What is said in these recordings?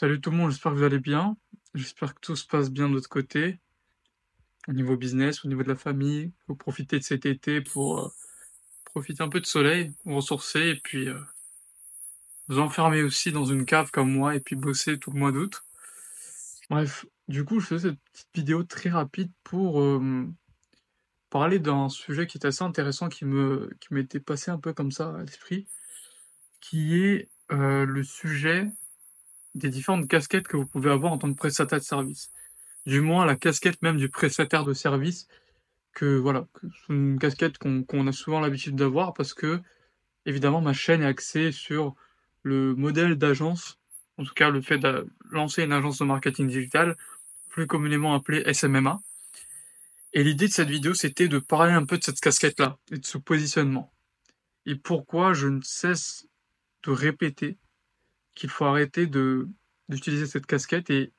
Salut tout le monde, j'espère que vous allez bien. J'espère que tout se passe bien de l'autre côté, au niveau business, au niveau de la famille. Vous profitez de cet été pour euh, profiter un peu de soleil, vous ressourcer et puis euh, vous enfermer aussi dans une cave comme moi et puis bosser tout le mois d'août. Bref, du coup, je fais cette petite vidéo très rapide pour euh, parler d'un sujet qui est assez intéressant, qui me qui m'était passé un peu comme ça à l'esprit, qui est le sujet des différentes casquettes que vous pouvez avoir en tant que prestataire de service. Du moins, la casquette même du prestataire de service, que voilà, une casquette qu'on a souvent l'habitude d'avoir parce que, évidemment, ma chaîne est axée sur le modèle d'agence, en tout cas le fait de lancer une agence de marketing digital, plus communément appelée SMMA. Et l'idée de cette vidéo, c'était de parler un peu de cette casquette-là et de ce positionnement. Et pourquoi je ne cesse de répéter qu'il faut arrêter de, d'utiliser cette casquette et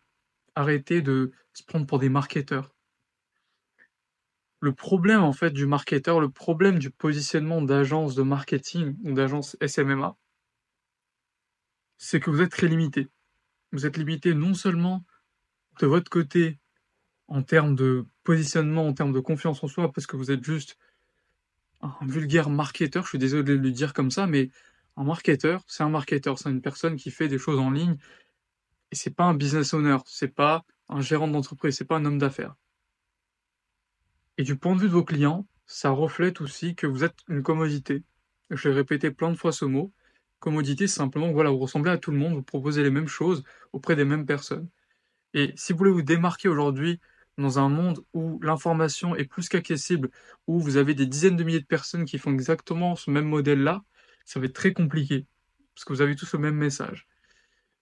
arrêter de se prendre pour des marketeurs. Le problème en fait du marketeur, le problème du positionnement d'agence de marketing ou d'agence SMMA, c'est que vous êtes très limité. Vous êtes limité non seulement de votre côté en termes de positionnement, en termes de confiance en soi, parce que vous êtes juste un vulgaire marketeur, je suis désolé de le dire comme ça, mais un marketeur, c'est un marketeur, c'est une personne qui fait des choses en ligne et c'est pas un business owner, c'est pas un gérant d'entreprise, c'est pas un homme d'affaires. Et du point de vue de vos clients, ça reflète aussi que vous êtes une commodité. Je l'ai répété plein de fois ce mot. Commodité, c'est simplement voilà, vous ressemblez à tout le monde, vous proposez les mêmes choses auprès des mêmes personnes. Et si vous voulez vous démarquer aujourd'hui dans un monde où l'information est plus qu'accessible, où vous avez des dizaines de milliers de personnes qui font exactement ce même modèle-là, ça va être très compliqué, parce que vous avez tous le même message.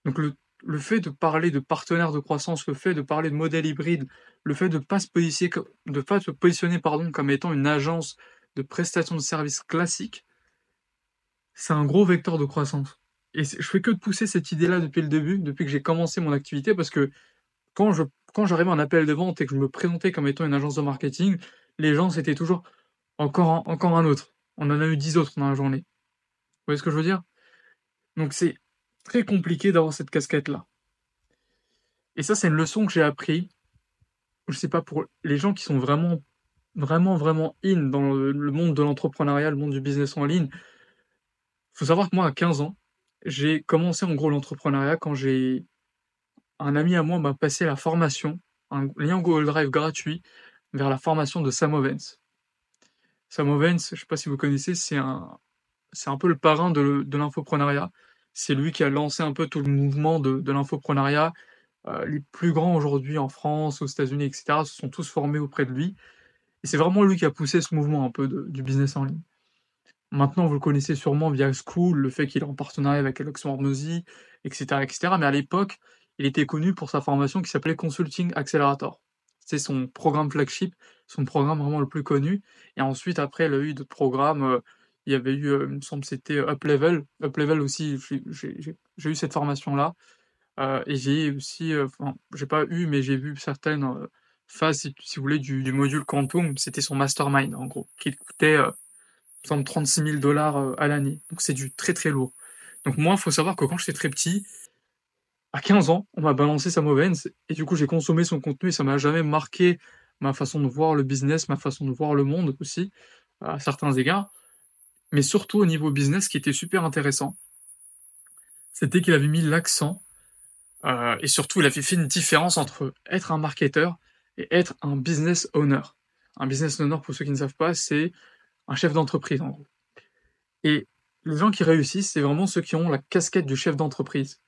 Donc le, fait de parler de partenaires de croissance, le fait de parler de modèle hybride, le fait de ne pas se positionner, comme étant une agence de prestation de services classique, c'est un gros vecteur de croissance. Et je fais que de pousser cette idée-là depuis le début, depuis que j'ai commencé mon activité, parce que quand je quand j'arrivais en appel de vente et que je me présentais comme étant une agence de marketing, les gens c'était toujours encore encore un autre. On en a eu dix autres dans la journée voyez ce que je veux dire Donc c'est très compliqué d'avoir cette casquette-là. Et ça, c'est une leçon que j'ai appris. Je sais pas pour les gens qui sont vraiment, vraiment, vraiment in dans le monde de l'entrepreneuriat, le monde du business en ligne. Faut savoir que moi, à 15 ans, j'ai commencé en gros l'entrepreneuriat quand j'ai un ami à moi m'a passé la formation, un lien Google Drive gratuit vers la formation de Sam Ovens. Sam Ovens, je sais pas si vous connaissez, c'est un, c'est un peu le parrain de, l'infoprenariat. C'est lui qui a lancé un peu tout le mouvement de, l'infoprenariat. Euh, les plus grands aujourd'hui en France, aux États-Unis, etc., se sont tous formés auprès de lui. Et c'est vraiment lui qui a poussé ce mouvement un peu du business en ligne. Maintenant, vous le connaissez sûrement via School, le fait qu'il est en partenariat avec Alex Hormozy, etc., etc. Mais à l'époque, il était connu pour sa formation qui s'appelait Consulting Accelerator. C'est son programme flagship, son programme vraiment le plus connu. Et ensuite, après, il a eu d'autres programmes euh, il y avait eu, euh, il me semble, c'était Up Level. Up Level aussi, j'ai eu cette formation-là. Euh, et j'ai aussi, euh, enfin, j'ai pas eu, mais j'ai vu certaines phases, si, vous voulez, du, module Quantum. C'était son mastermind, en gros, qui coûtait, il me semble, 36 000 dollars à l'année. Donc c'est du très très lourd. Donc moi, il faut savoir que quand j'étais très petit, à 15 ans, on m'a balancé sa mauvaise et du coup j'ai consommé son contenu et ça m'a jamais marqué ma façon de voir le business, ma façon de voir le monde aussi, à certains égards mais surtout au niveau business, qui était super intéressant, c'était qu'il avait mis l'accent euh, et surtout il avait fait une différence entre être un marketeur et être un business owner. Un business owner, pour ceux qui ne savent pas, c'est un chef d'entreprise en gros. Et les gens qui réussissent, c'est vraiment ceux qui ont la casquette du chef d'entreprise,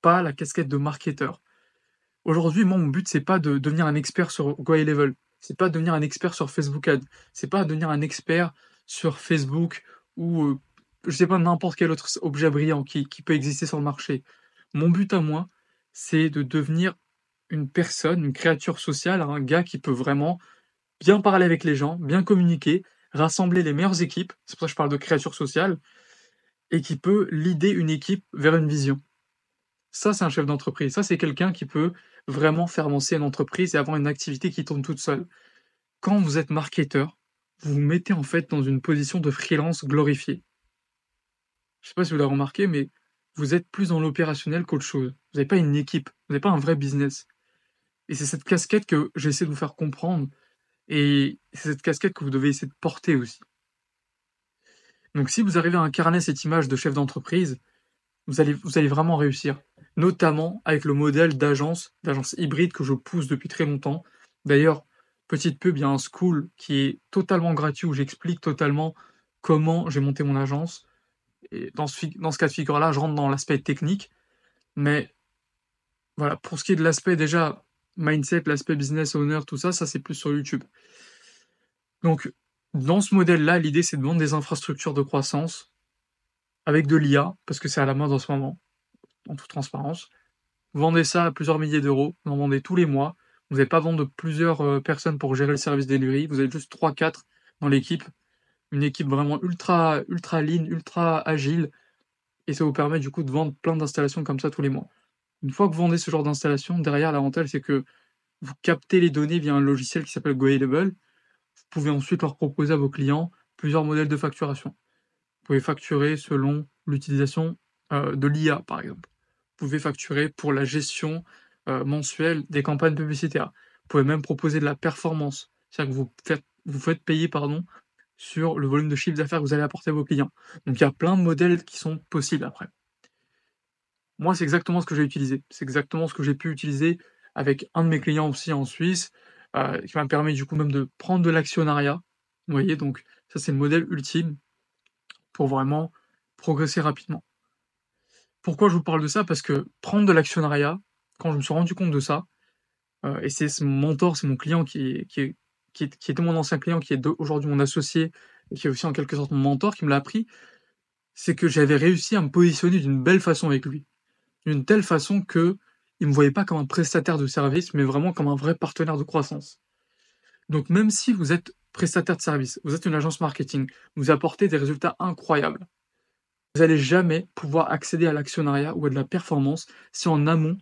pas la casquette de marketeur. Aujourd'hui, mon but, c'est pas de devenir un expert sur Go Level, c'est pas de devenir un expert sur Facebook Ads, c'est pas de devenir un expert sur Facebook ou, euh, je ne sais pas, n'importe quel autre objet brillant qui, peut exister sur le marché. Mon but à moi, c'est de devenir une personne, une créature sociale, un gars qui peut vraiment bien parler avec les gens, bien communiquer, rassembler les meilleures équipes, c'est pour ça que je parle de créature sociale, et qui peut l'idée une équipe vers une vision. Ça, c'est un chef d'entreprise. Ça, c'est quelqu'un qui peut vraiment faire avancer une entreprise et avoir une activité qui tourne toute seule. Quand vous êtes marketeur, vous vous mettez en fait dans une position de freelance glorifiée. Je ne sais pas si vous l'avez remarqué, mais vous êtes plus dans l'opérationnel qu'autre chose. Vous n'avez pas une équipe, vous n'avez pas un vrai business. Et c'est cette casquette que j'essaie de vous faire comprendre, et c'est cette casquette que vous devez essayer de porter aussi. Donc si vous arrivez à incarner cette image de chef d'entreprise, vous allez, vous allez vraiment réussir, notamment avec le modèle d'agence, d'agence hybride que je pousse depuis très longtemps. D'ailleurs, petite pub, il y a un school qui est totalement gratuit où j'explique totalement comment j'ai monté mon agence. Et dans ce, dans ce cas de figure-là, je rentre dans l'aspect technique. Mais voilà, pour ce qui est de l'aspect déjà mindset, l'aspect business owner, tout ça, ça c'est plus sur YouTube. Donc, dans ce modèle-là, l'idée c'est de vendre des infrastructures de croissance avec de l'IA, parce que c'est à la mode en ce moment, en toute transparence. Vendez ça à plusieurs milliers d'euros, vous en vendez tous les mois, vous n'avez pas besoin de plusieurs euh, personnes pour gérer le service delivery. Vous avez juste 3-4 dans l'équipe. Une équipe vraiment ultra, ultra lean, ultra agile. Et ça vous permet du coup de vendre plein d'installations comme ça tous les mois. Une fois que vous vendez ce genre d'installation, derrière l'avantage c'est que vous captez les données via un logiciel qui s'appelle Goable. Vous pouvez ensuite leur proposer à vos clients plusieurs modèles de facturation. Vous pouvez facturer selon l'utilisation euh, de l'IA par exemple. Vous pouvez facturer pour la gestion euh, des campagnes publicitaires. Vous pouvez même proposer de la performance, c'est-à-dire que vous faites, vous faites payer pardon, sur le volume de chiffre d'affaires que vous allez apporter à vos clients. Donc il y a plein de modèles qui sont possibles après. Moi, c'est exactement ce que j'ai utilisé. C'est exactement ce que j'ai pu utiliser avec un de mes clients aussi en Suisse, euh, qui m'a permis du coup même de prendre de l'actionnariat. Vous voyez, donc ça c'est le modèle ultime pour vraiment progresser rapidement. Pourquoi je vous parle de ça Parce que prendre de l'actionnariat, quand je me suis rendu compte de ça, euh, et c'est mon mentor, c'est mon client qui, qui, était mon ancien client, qui est aujourd'hui mon associé, qui est aussi en quelque sorte mon mentor, qui me l'a appris, c'est que j'avais réussi à me positionner d'une belle façon avec lui. D'une telle façon que il me voyait pas comme un prestataire de service, mais vraiment comme un vrai partenaire de croissance. Donc même si vous êtes prestataire de service, vous êtes une agence marketing, vous apportez des résultats incroyables, vous n'allez jamais pouvoir accéder à l'actionnariat ou à de la performance si en amont,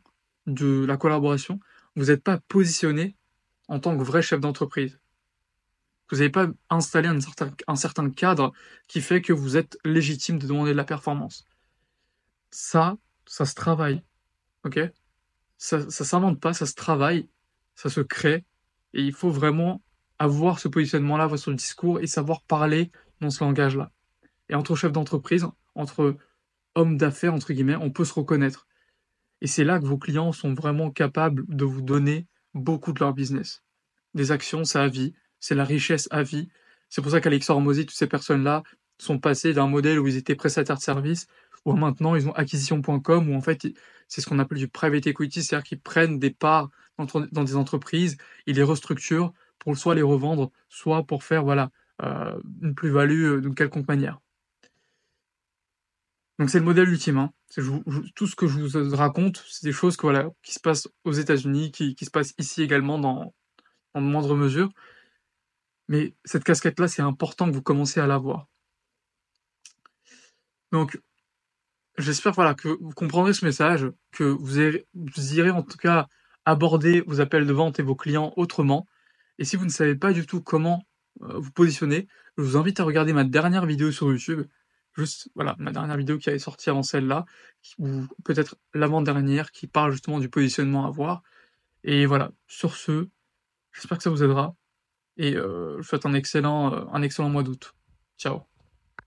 de la collaboration, vous n'êtes pas positionné en tant que vrai chef d'entreprise. Vous n'avez pas installé un certain, cadre qui fait que vous êtes légitime de demander de la performance. Ça, ça se travaille. OK Ça ne s'invente pas, ça se travaille, ça se crée. Et il faut vraiment avoir ce positionnement-là, avoir son discours et savoir parler dans ce langage-là. Et entre chefs d'entreprise, entre hommes d'affaires, entre guillemets, on peut se reconnaître. Et c'est là que vos clients sont vraiment capables de vous donner beaucoup de leur business. Des actions, c'est à vie, c'est la richesse à vie. C'est pour ça qu'Alex et toutes ces personnes-là, sont passées d'un modèle où ils étaient prestataires de services, où maintenant ils ont acquisition.com, où en fait c'est ce qu'on appelle du private equity, c'est-à-dire qu'ils prennent des parts dans des entreprises, ils les restructurent pour soit les revendre, soit pour faire voilà euh, une plus-value euh, d'une quelconque manière. Donc c'est le modèle ultime. Hein. tout ce que je vous raconte, c'est des choses qui se passent aux États-Unis, qui, se passent ici également dans, en moindre mesure. Mais cette casquette-là, c'est important que vous commencez à la voir. Donc, j'espère voilà, que vous comprendrez ce message, que vous, irez, en tout cas aborder vos appels de vente et vos clients autrement. Et si vous ne savez pas du tout comment euh, vous positionner, je vous invite à regarder ma dernière vidéo sur YouTube juste voilà ma mmh. dernière vidéo qui avait sorti avant celle-là, ou peut-être l'avant-dernière, qui parle justement du positionnement à voir. Et voilà, sur ce, j'espère que ça vous aidera. Et euh, je vous souhaite un excellent, euh, un excellent mois d'août. Ciao